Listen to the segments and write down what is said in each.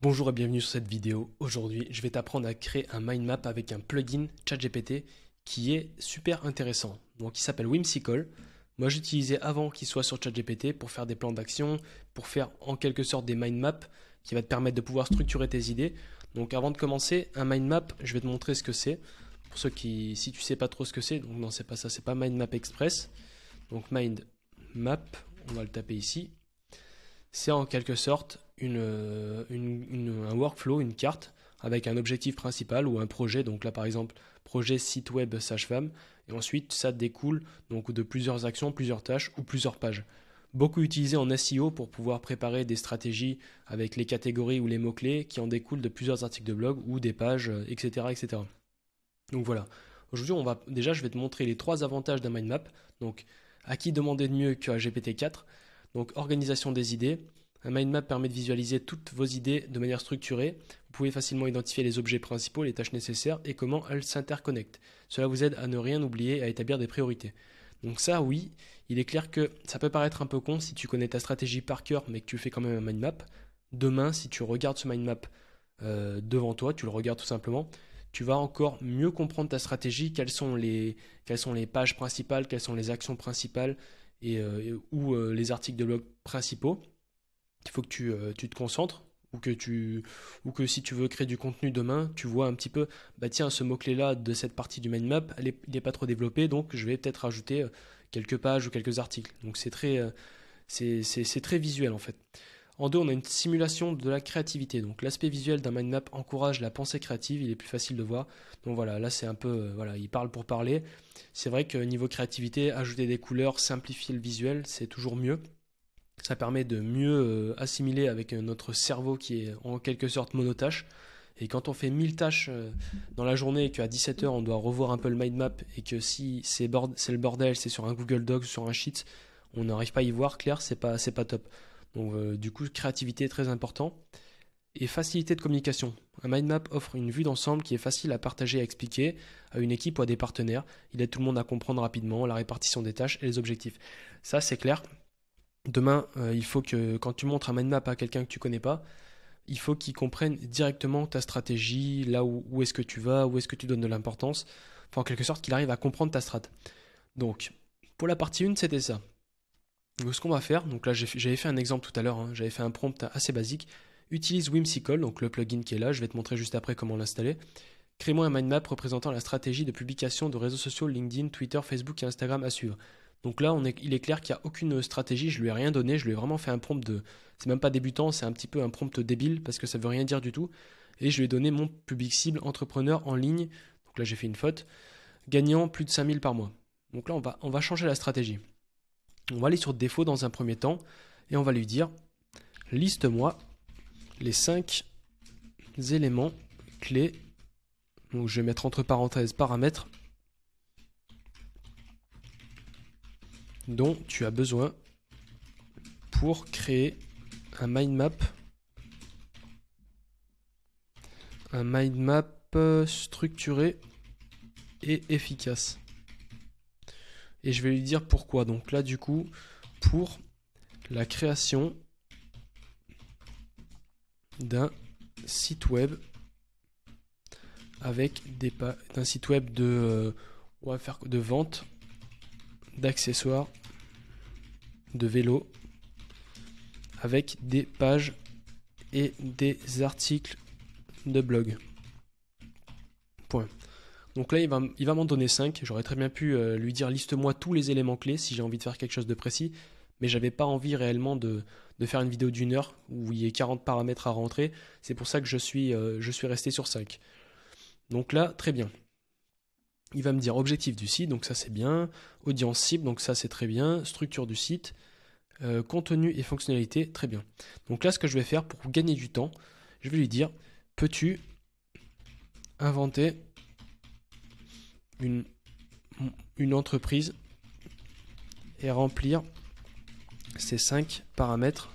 Bonjour et bienvenue sur cette vidéo. Aujourd'hui, je vais t'apprendre à créer un mind map avec un plugin ChatGPT qui est super intéressant. Donc, il s'appelle Whimsical. Moi, j'utilisais avant qu'il soit sur ChatGPT pour faire des plans d'action, pour faire en quelque sorte des mind maps qui va te permettre de pouvoir structurer tes idées. Donc, avant de commencer, un mind map, je vais te montrer ce que c'est. Pour ceux qui, si tu sais pas trop ce que c'est, donc non, c'est pas ça, c'est pas mind map express. Donc, mind map, on va le taper ici. C'est en quelque sorte euh, une, un workflow, une carte avec un objectif principal ou un projet. Donc là, par exemple, projet site web sage-femme. Et ensuite, ça découle donc de plusieurs actions, plusieurs tâches ou plusieurs pages. Beaucoup utilisé en SEO pour pouvoir préparer des stratégies avec les catégories ou les mots-clés qui en découlent de plusieurs articles de blog ou des pages, etc. Euh, etc. Donc voilà. Aujourd'hui, on va déjà, je vais te montrer les trois avantages d'un mind map. Donc, à qui demander de mieux qu'à GPT-4 Donc, organisation des idées, un mind map permet de visualiser toutes vos idées de manière structurée. Vous pouvez facilement identifier les objets principaux, les tâches nécessaires et comment elles s'interconnectent. Cela vous aide à ne rien oublier et à établir des priorités. Donc ça, oui, il est clair que ça peut paraître un peu con si tu connais ta stratégie par cœur, mais que tu fais quand même un mind map. Demain, si tu regardes ce mind map euh, devant toi, tu le regardes tout simplement, tu vas encore mieux comprendre ta stratégie, quelles sont les, pages principales, quelles sont les actions principales et, où euh, ou euh, les articles de blog principaux il faut que euh, tu, te concentres ou que tu ou que si tu veux créer du contenu demain, tu vois un petit peu bah tiens ce mot clé là de cette partie du mind map, il n'est pas trop développé donc je vais peut-être ajouter euh, quelques pages ou quelques articles. Donc c'est très euh, c'est très visuel en fait. En deux, on a une simulation de la créativité. Donc l'aspect visuel d'un mind map encourage la pensée créative, il est plus facile de voir. Donc voilà, là c'est un peu voilà, il parle pour parler. C'est vrai que niveau créativité, ajouter des couleurs, simplifier le visuel, c'est toujours mieux. Ça permet de mieux euh, assimiler avec euh, notre cerveau qui est en quelque sorte monotâche. Et quand on fait 1000 tâches euh, dans la journée et qu'à 17h on doit revoir un peu le mind map et que si c'est le bordel, c'est sur un Google Docs, ou sur un sheet, on n'arrive pas à y voir clair, c'est pas, pas top. Donc du coup, créativité est très important. Et facilité de communication. Un mind map offre une vue d'ensemble qui est facile à partager à expliquer à une équipe ou à des partenaires. Il aide tout le monde à comprendre rapidement la répartition des tâches et les objectifs. Ça, c'est clair. Demain, euh, il faut que quand tu montres un mind map à quelqu'un que tu connais pas, il faut qu'il comprenne directement ta stratégie, là où, est-ce que tu vas, où est-ce que tu donnes de l'importance. Enfin, en quelque sorte, qu'il arrive à comprendre ta strat. Donc, pour la partie 1, c'était ça. Donc, ce qu'on va faire, donc là, j'avais fait un exemple tout à l'heure, hein. j'avais fait un prompt assez basique. Utilise Whimsical, donc le plugin qui est là, je vais te montrer juste après comment l'installer. Crée-moi un mind map représentant la stratégie de publication de réseaux sociaux LinkedIn, Twitter, Facebook et Instagram à suivre. Donc là, on est, il est clair qu'il n'y a aucune stratégie, je lui ai rien donné, je lui ai vraiment fait un prompt de. C'est même pas débutant, c'est un petit peu un prompt débile parce que ça veut rien dire du tout. Et je lui ai donné mon public cible entrepreneur en ligne. Donc là, j'ai fait une faute. Gagnant plus de 5000 par mois. Donc là, on va, on va changer la stratégie. On va aller sur défaut dans un premier temps et on va lui dire liste-moi les 5 éléments clés. Donc je vais mettre entre parenthèses paramètres dont tu as besoin pour créer un mind map. Un mind map structuré et efficace. Et je vais lui dire pourquoi. Donc là du coup, pour la création d'un site web avec des d'un site web de, euh, on va faire de vente d'accessoires de vélo avec des pages et des articles de blog. Point. Donc là, il va, il va m'en donner 5. J'aurais très bien pu euh, lui dire liste-moi tous les éléments clés si j'ai envie de faire quelque chose de précis, mais j'avais pas envie réellement de, faire une vidéo d'une heure où il y a 40 paramètres à rentrer. C'est pour ça que je suis, euh, je suis resté sur 5. Donc là, très bien il va me dire objectif du site, donc ça c'est bien, audience cible, donc ça c'est très bien, structure du site, euh, contenu et fonctionnalité, très bien. Donc là, ce que je vais faire pour gagner du temps, je vais lui dire, peux-tu inventer une, une entreprise et remplir ces cinq paramètres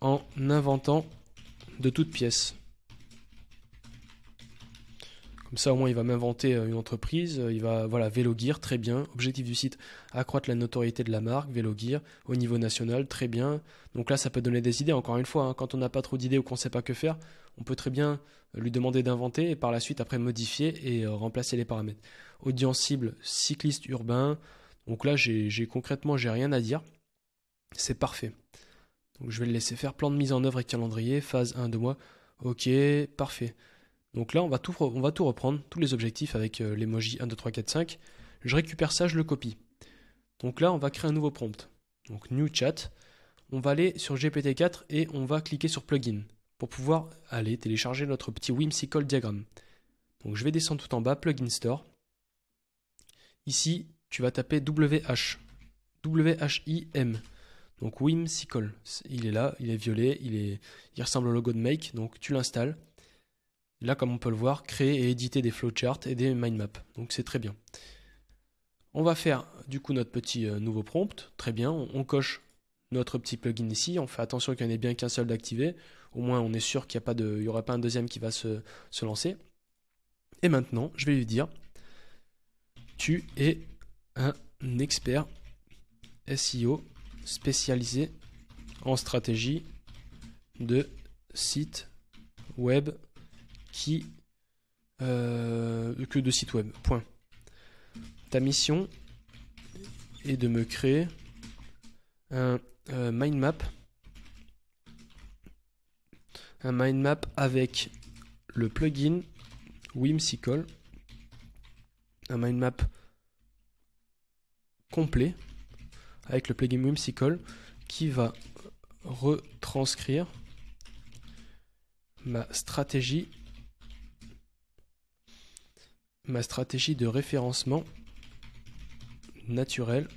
en inventant de toutes pièces comme ça, au moins, il va m'inventer euh, une entreprise. Euh, il va, voilà, Vélogear, très bien. Objectif du site, accroître la notoriété de la marque, Vélogear, au niveau national, très bien. Donc là, ça peut donner des idées, encore une fois. Hein. quand on n'a pas trop d'idées ou qu'on ne sait pas que faire, on peut très bien lui demander d'inventer et par la suite, après, modifier et euh, remplacer les paramètres. Audience cible, cycliste urbain. Donc là, j'ai concrètement, j'ai rien à dire. C'est parfait. Donc je vais le laisser faire. Plan de mise en œuvre et calendrier, phase 1 de mois. Ok, parfait. Donc là, on va tout, reprendre, tous les objectifs avec euh, l'emoji 1, 2, 3, 4, 5. Je récupère ça, je le copie. Donc là, on va créer un nouveau prompt. Donc New Chat. On va aller sur GPT-4 et on va cliquer sur Plugin pour pouvoir aller télécharger notre petit Whimsical diagramme. Donc je vais descendre tout en bas, Plugin Store. Ici, tu vas taper WH. WHIM. Donc Whimsical. Il est là, il est violet, il, est, il ressemble au logo de Make. Donc tu l'installes là, comme on peut le voir, créer et éditer des flowcharts et des mind maps. Donc c'est très bien. On va faire du coup notre petit euh, nouveau prompt. Très bien, on, coche notre petit plugin ici. On fait attention qu'il n'y en ait bien qu'un seul d'activé. Au moins, on est sûr qu'il n'y aura pas un deuxième qui va se, se, lancer. Et maintenant, je vais lui dire Tu es un expert SEO spécialisé en stratégie de site web qui euh, que de site web. Point. Ta mission est de me créer un euh, mind map, un mind map avec le plugin Whimsical, un mind map complet avec le plugin Whimsical qui va retranscrire ma stratégie ma stratégie de référencement naturel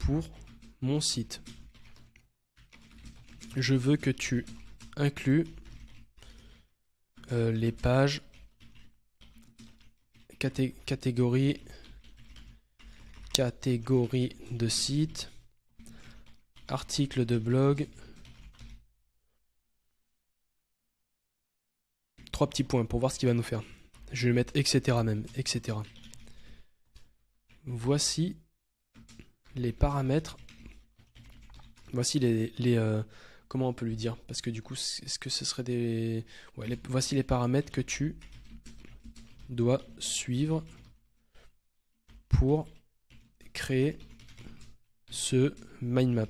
pour mon site. Je veux que tu inclues euh, les pages catégories, catégorie catégorie de site, article de blog, trois petits points pour voir ce qu'il va nous faire. Je vais mettre etc. même, etc. Voici les paramètres. Voici les... les euh, comment on peut lui dire Parce que du coup, est-ce que ce serait des... voici les paramètres que tu dois suivre pour créer ce mind map.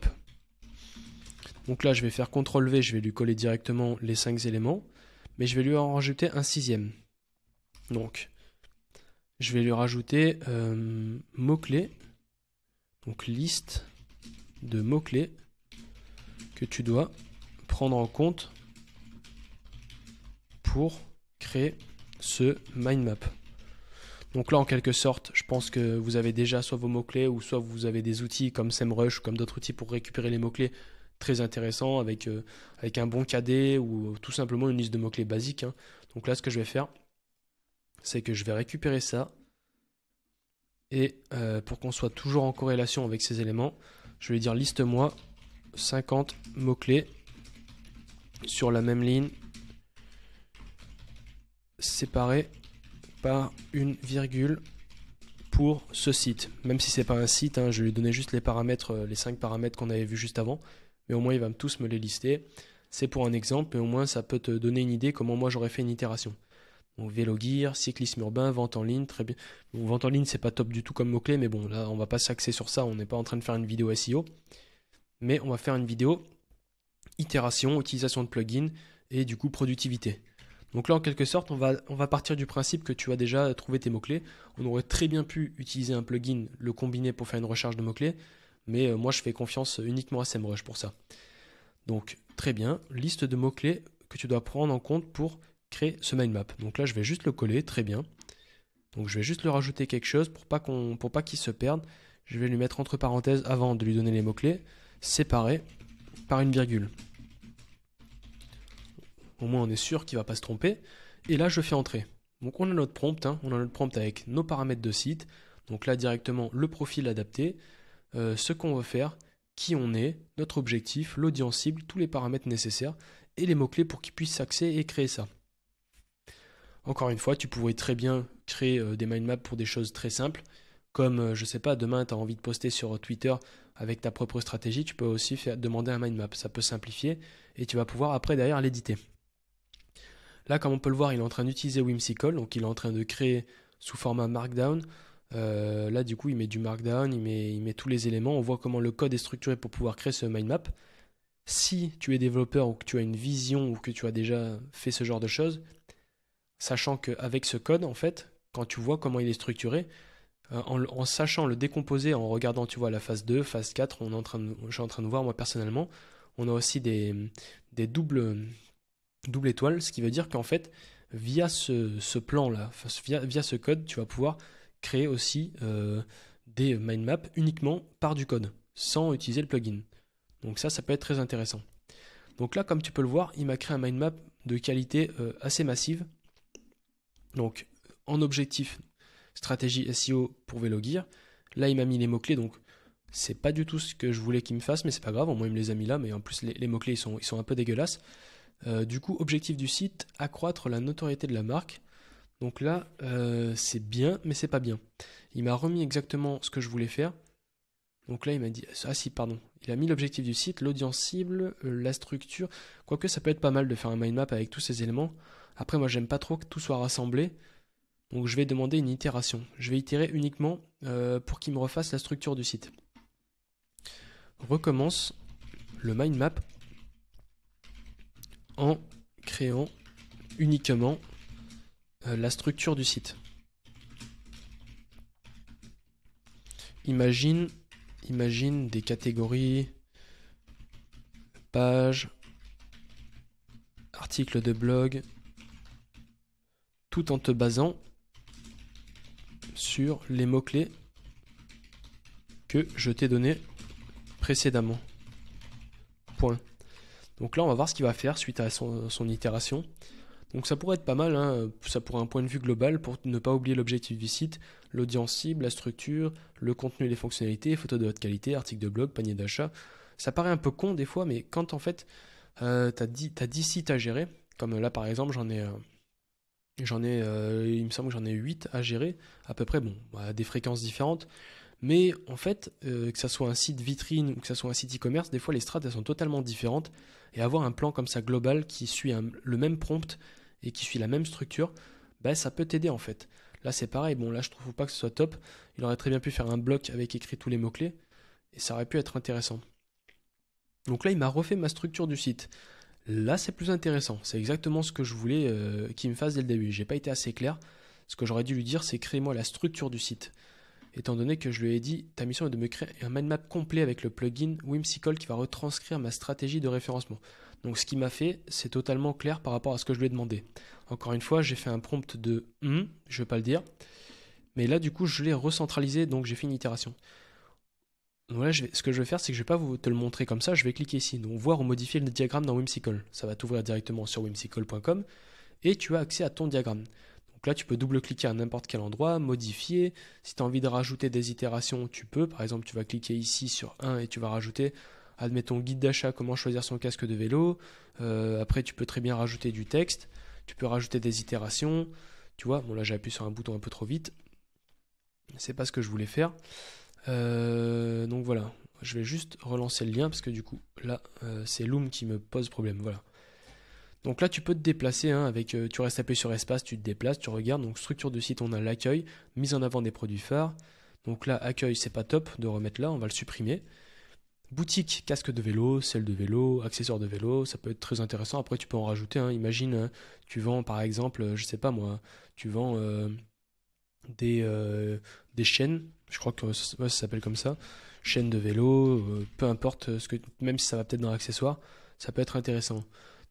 Donc là, je vais faire CTRL-V, je vais lui coller directement les 5 éléments, mais je vais lui en rajouter un sixième. Donc, je vais lui rajouter euh, mots-clés, donc liste de mots-clés que tu dois prendre en compte pour créer ce mind map. Donc là, en quelque sorte, je pense que vous avez déjà soit vos mots-clés ou soit vous avez des outils comme SEMrush ou comme d'autres outils pour récupérer les mots-clés très intéressants avec, euh, avec un bon cadet ou tout simplement une liste de mots-clés basique. Hein. Donc là, ce que je vais faire, c'est que je vais récupérer ça. Et euh, pour qu'on soit toujours en corrélation avec ces éléments, je vais dire liste-moi 50 mots-clés sur la même ligne séparés par une virgule pour ce site. Même si c'est pas un site, hein, je je lui donner juste les paramètres, euh, les 5 paramètres qu'on avait vus juste avant, mais au moins il va tous me les lister. C'est pour un exemple, mais au moins ça peut te donner une idée comment moi j'aurais fait une itération. Donc vélo cyclisme urbain, vente en ligne, très bien. vente en ligne, c'est pas top du tout comme mot-clé, mais bon, là, on va pas s'axer sur ça, on n'est pas en train de faire une vidéo SEO. Mais on va faire une vidéo itération, utilisation de plugins et du coup productivité. Donc là, en quelque sorte, on va, on va partir du principe que tu as déjà trouvé tes mots-clés. On aurait très bien pu utiliser un plugin, le combiner pour faire une recherche de mots-clés, mais euh, moi, je fais confiance uniquement à SEMrush pour ça. Donc, très bien, liste de mots-clés que tu dois prendre en compte pour créer ce mind map Donc là, je vais juste le coller, très bien. Donc je vais juste le rajouter quelque chose pour pas qu'on, pour pas qu'il se perde. Je vais lui mettre entre parenthèses avant de lui donner les mots-clés, séparés par une virgule. Au moins, on est sûr qu'il va pas se tromper. Et là, je fais entrer. Donc on a notre prompt, hein. on a notre prompt avec nos paramètres de site. Donc là, directement, le profil adapté, euh, ce qu'on veut faire, qui on est, notre objectif, l'audience cible, tous les paramètres nécessaires et les mots-clés pour qu'il puisse s'axer et créer ça encore une fois, tu pourrais très bien créer euh, des mind maps pour des choses très simples, comme, euh, je sais pas, demain, tu as envie de poster sur Twitter avec ta propre stratégie, tu peux aussi faire, demander un mind map. Ça peut simplifier et tu vas pouvoir après, derrière, l'éditer. Là, comme on peut le voir, il est en train d'utiliser Whimsical, donc il est en train de créer sous format Markdown. Euh, là, du coup, il met du Markdown, il met, il met tous les éléments. On voit comment le code est structuré pour pouvoir créer ce mind map. Si tu es développeur ou que tu as une vision ou que tu as déjà fait ce genre de choses, sachant qu'avec ce code, en fait, quand tu vois comment il est structuré, euh, en, sachant le décomposer, en regardant, tu vois, la phase 2, phase 4, on en train de, je suis en train de voir, moi, personnellement, on a aussi des, doubles, étoiles, ce qui veut dire qu'en fait, via ce, plan-là, via, ce code, tu vas pouvoir créer aussi euh, des mind maps uniquement par du code, sans utiliser le plugin. Donc ça, ça peut être très intéressant. Donc là, comme tu peux le voir, il m'a créé un mind map de qualité euh, assez massive, donc, en objectif, stratégie SEO pour Velogear. Là, il m'a mis les mots-clés, donc c'est pas du tout ce que je voulais qu'il me fasse, mais c'est pas grave, au moins il me les a mis là, mais en plus les, mots-clés ils sont, ils sont, un peu dégueulasses. Euh, du coup, objectif du site, accroître la notoriété de la marque. Donc là, euh, c'est bien, mais c'est pas bien. Il m'a remis exactement ce que je voulais faire. Donc là, il m'a dit, ah si, pardon, il a mis l'objectif du site, l'audience cible, euh, la structure. Quoique ça peut être pas mal de faire un mind map avec tous ces éléments. Après, moi, j'aime pas trop que tout soit rassemblé. Donc, je vais demander une itération. Je vais itérer uniquement euh, pour qu'il me refasse la structure du site. Recommence le mind map en créant uniquement euh, la structure du site. Imagine, imagine des catégories, pages, articles de blog, tout en te basant sur les mots-clés que je t'ai donné précédemment. Point. Donc là, on va voir ce qu'il va faire suite à son, itération. Donc ça pourrait être pas mal, hein. ça pourrait un point de vue global pour ne pas oublier l'objectif du site, l'audience cible, la structure, le contenu et les fonctionnalités, photos de haute qualité, articles de blog, panier d'achat. Ça paraît un peu con des fois, mais quand en fait, tu as, 10 sites à gérer, comme là par exemple, j'en ai... J'en ai, euh, il me semble que j'en ai 8 à gérer, à peu près, bon, à des fréquences différentes. Mais en fait, euh, que ça soit un site vitrine ou que ça soit un site e-commerce, des fois les strates elles sont totalement différentes. Et avoir un plan comme ça global qui suit le même prompt et qui suit la même structure, bah, ça peut t'aider en fait. Là c'est pareil, bon là je trouve pas que ce soit top. Il aurait très bien pu faire un bloc avec écrit tous les mots-clés et ça aurait pu être intéressant. Donc là il m'a refait ma structure du site. Là, c'est plus intéressant. C'est exactement ce que je voulais euh, qu'il me fasse dès le début. J'ai pas été assez clair. Ce que j'aurais dû lui dire, c'est crée-moi la structure du site. Étant donné que je lui ai dit, ta mission est de me créer un mind map complet avec le plugin Whimsical qui va retranscrire ma stratégie de référencement. Donc, ce qu'il m'a fait, c'est totalement clair par rapport à ce que je lui ai demandé. Encore une fois, j'ai fait un prompt de hum, je ne vais pas le dire. Mais là, du coup, je l'ai recentralisé, donc j'ai fait une itération. Donc là, ce que je vais faire, c'est que je ne vais pas vous, te le montrer comme ça, je vais cliquer ici, donc voir ou modifier le diagramme dans Whimsical. Ça va t'ouvrir directement sur whimsical.com et tu as accès à ton diagramme. Donc là, tu peux double-cliquer à n'importe quel endroit, modifier. Si tu as envie de rajouter des itérations, tu peux. Par exemple, tu vas cliquer ici sur 1 et tu vas rajouter, admettons, guide d'achat, comment choisir son casque de vélo. Euh, après, tu peux très bien rajouter du texte. Tu peux rajouter des itérations. Tu vois, bon là, j'ai appuyé sur un bouton un peu trop vite. C'est pas ce que je voulais faire. Euh, donc voilà, je vais juste relancer le lien parce que du coup, là, euh, c'est Loom qui me pose problème. Voilà. Donc là, tu peux te déplacer hein, avec. Euh, tu restes appuyé sur espace, tu te déplaces, tu regardes. Donc, structure de site, on a l'accueil, mise en avant des produits phares. Donc là, accueil, c'est pas top de remettre là, on va le supprimer. Boutique, casque de vélo, selle de vélo, accessoires de vélo, ça peut être très intéressant. Après, tu peux en rajouter. Hein. Imagine, hein, tu vends par exemple, je sais pas moi, tu vends euh, des, chaînes, je crois que ça s'appelle comme ça, chaînes de vélo, euh, peu importe, ce que, même si ça va peut-être dans l'accessoire, ça peut être intéressant.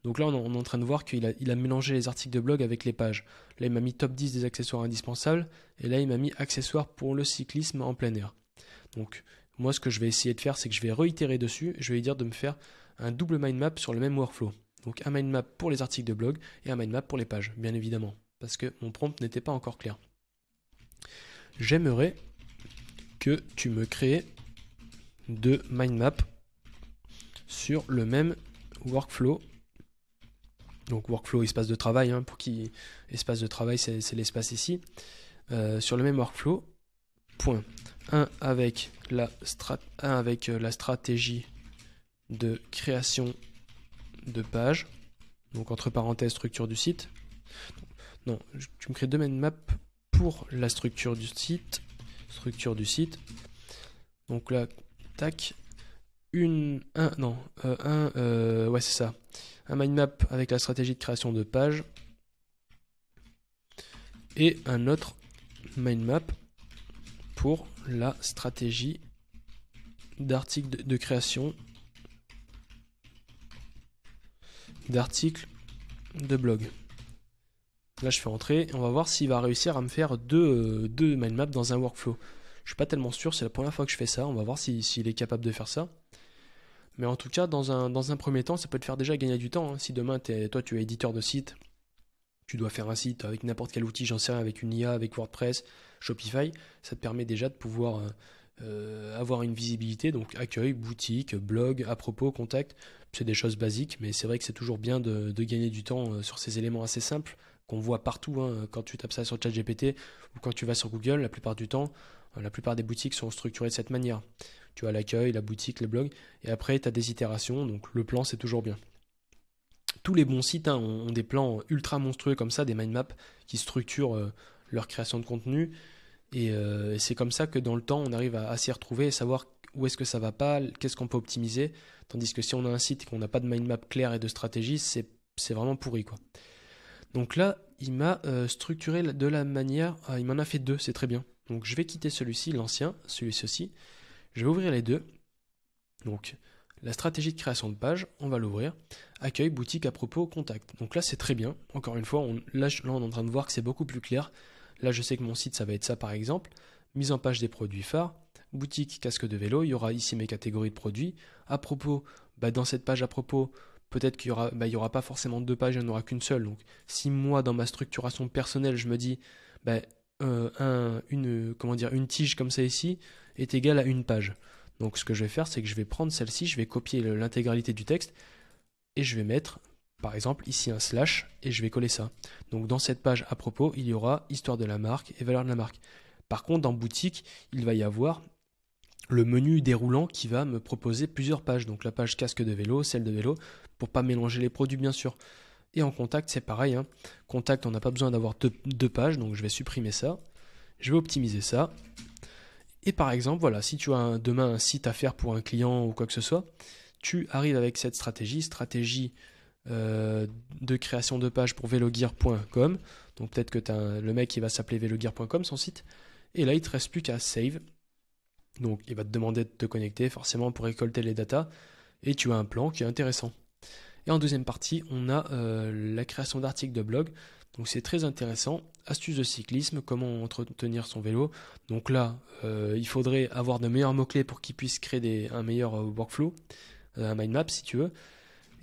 Donc là, on, est en train de voir qu'il a, il a mélangé les articles de blog avec les pages. Là, il m'a mis top 10 des accessoires indispensables, et là, il m'a mis accessoires pour le cyclisme en plein air. Donc, moi, ce que je vais essayer de faire, c'est que je vais réitérer dessus, je vais lui dire de me faire un double mind map sur le même workflow. Donc un mind map pour les articles de blog et un mind map pour les pages, bien évidemment, parce que mon prompt n'était pas encore clair j'aimerais que tu me crées deux mind maps sur le même workflow. Donc workflow, espace de travail, hein, pour qui espace de travail, c'est l'espace ici. Euh, sur le même workflow, point. Un avec la, avec euh, la stratégie de création de page, donc entre parenthèses structure du site. Non, tu me crées deux mind maps pour la structure du site. Structure du site. Donc là, tac. Une, un, non, euh, un, euh, ouais, c'est ça. Un mind map avec la stratégie de création de page. Et un autre mind map pour la stratégie d'article de, de création d'articles de blog. Là, je fais entrer et on va voir s'il va réussir à me faire deux, mindmaps euh, deux dans un workflow. Je suis pas tellement sûr, c'est la première fois que je fais ça. On va voir s'il est capable de faire ça. Mais en tout cas, dans un, dans un premier temps, ça peut te faire déjà gagner du temps. Hein. Si demain, es, toi, tu es éditeur de site, tu dois faire un site avec n'importe quel outil, j'en sais rien, avec une IA, avec WordPress, Shopify, ça te permet déjà de pouvoir euh, euh, avoir une visibilité, donc accueil, boutique, blog, à propos, contact, c'est des choses basiques, mais c'est vrai que c'est toujours bien de, gagner du temps sur ces éléments assez simples qu'on voit partout hein, quand tu tapes ça sur ChatGPT ou quand tu vas sur Google, la plupart du temps, euh, la plupart des boutiques sont structurées de cette manière. Tu as l'accueil, la boutique, les blogs, et après tu as des itérations, donc le plan c'est toujours bien. Tous les bons sites hein, ont, des plans ultra monstrueux comme ça, des mind maps qui structurent euh, leur création de contenu, euh, et, c'est comme ça que dans le temps on arrive à, s'y retrouver et savoir où est-ce que ça va pas, qu'est-ce qu'on peut optimiser, tandis que si on a un site et qu'on n'a pas de mind map clair et de stratégie, c'est vraiment pourri quoi. Donc là, il m'a euh, structuré de la manière... Euh, il m'en a fait deux, c'est très bien. Donc je vais quitter celui-ci, l'ancien, celui-ci Je vais ouvrir les deux. Donc la stratégie de création de page, on va l'ouvrir. Accueil, boutique, à propos, contact. Donc là, c'est très bien. Encore une fois, on, là, on est en train de voir que c'est beaucoup plus clair. Là, je sais que mon site, ça va être ça par exemple. Mise en page des produits phares, boutique, casque de vélo. Il y aura ici mes catégories de produits. À propos, bah, dans cette page à propos, peut-être qu'il n'y aura, bah, aura pas forcément deux pages, il n'y en aura qu'une seule. Donc si moi, dans ma structuration personnelle, je me dis, bah, euh, un, une, comment dire, une tige comme ça ici est égale à une page. Donc ce que je vais faire, c'est que je vais prendre celle-ci, je vais copier l'intégralité du texte, et je vais mettre, par exemple, ici un slash, et je vais coller ça. Donc dans cette page à propos, il y aura histoire de la marque et valeur de la marque. Par contre, dans boutique, il va y avoir le menu déroulant qui va me proposer plusieurs pages. Donc la page casque de vélo, celle de vélo, pour pas mélanger les produits bien sûr. Et en contact, c'est pareil. Hein. Contact, on n'a pas besoin d'avoir deux, pages, donc je vais supprimer ça. Je vais optimiser ça. Et par exemple, voilà, si tu as demain un site à faire pour un client ou quoi que ce soit, tu arrives avec cette stratégie, stratégie euh, de création de page pour Vélogear.com. Donc peut-être que as le mec qui va s'appeler Vélogear.com, son site. Et là, il te reste plus qu'à save donc il va te demander de te connecter forcément pour récolter les datas et tu as un plan qui est intéressant. Et en deuxième partie, on a euh, la création d'articles de blog. Donc c'est très intéressant. Astuces de cyclisme, comment entretenir son vélo. Donc là, euh, il faudrait avoir de meilleurs mots-clés pour qu'il puisse créer des, un meilleur euh, workflow, un mind map si tu veux.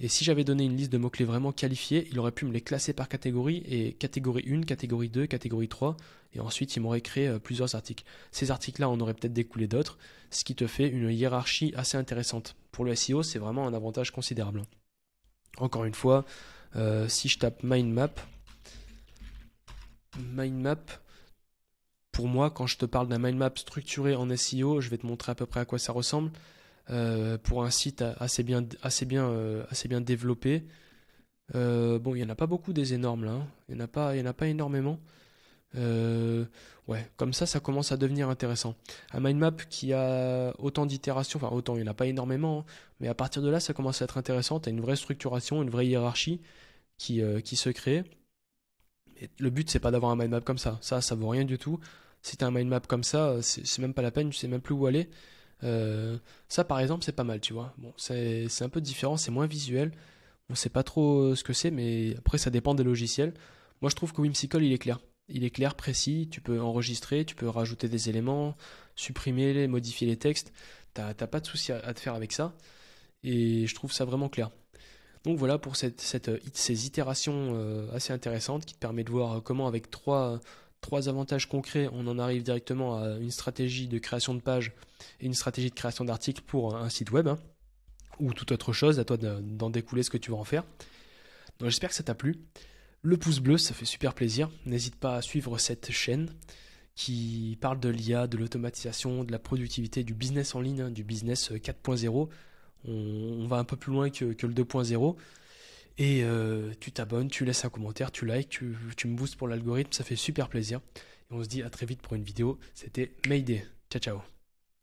Et si j'avais donné une liste de mots-clés vraiment qualifiés, il aurait pu me les classer par catégorie, et catégorie 1, catégorie 2, catégorie 3, et ensuite il m'aurait créé euh, plusieurs articles. Ces articles-là on aurait peut-être découlé d'autres, ce qui te fait une hiérarchie assez intéressante. Pour le SEO, c'est vraiment un avantage considérable. Encore une fois, euh, si je tape mind map, mind pour moi, quand je te parle d'un mind structuré en SEO, je vais te montrer à peu près à quoi ça ressemble. Euh, pour un site assez bien, assez bien, euh, assez bien développé. Euh, bon, il n'y en a pas beaucoup des énormes là. Hein. Il n'y en, a pas, pas énormément. ouais, comme ça, ça commence à devenir intéressant. Un mind map qui a autant d'itérations, enfin autant, il n'y en a pas énormément, hein. mais à partir de là, ça commence à être intéressant. Tu as une vraie structuration, une vraie hiérarchie qui, qui se crée. le but, c'est pas d'avoir un mind map comme ça. Ça, ça vaut rien du tout. Si tu as un mind map comme ça, c'est même pas la peine, tu sais même plus où aller. Euh, ça, par exemple, c'est pas mal, tu vois. Bon, c'est un peu différent, c'est moins visuel. On sait pas trop euh, ce que c'est, mais après, ça dépend des logiciels. Moi, je trouve que Whimsical, il est clair. Il est clair, précis. Tu peux enregistrer, tu peux rajouter des éléments, supprimer, les, modifier les textes. T'as pas de souci à, te faire avec ça. Et je trouve ça vraiment clair. Donc voilà pour cette, euh, ces itérations assez intéressantes qui te permet de voir comment avec trois trois avantages concrets, on en arrive directement à une stratégie de création de pages et une stratégie de création d'articles pour un site web hein, ou toute autre chose, à toi d'en découler ce que tu veux en faire. Donc j'espère que ça t'a plu. Le pouce bleu, ça fait super plaisir. N'hésite pas à suivre cette chaîne qui parle de l'IA, de l'automatisation, de la productivité, du business en ligne, hein, du business 4.0. Euh, on, va un peu plus loin que le 2.0. Et euh, tu t'abonnes, tu laisses un commentaire, tu likes, tu, me boostes pour l'algorithme, ça fait super plaisir. Et on se dit à très vite pour une vidéo. C'était Mayday. Ciao ciao.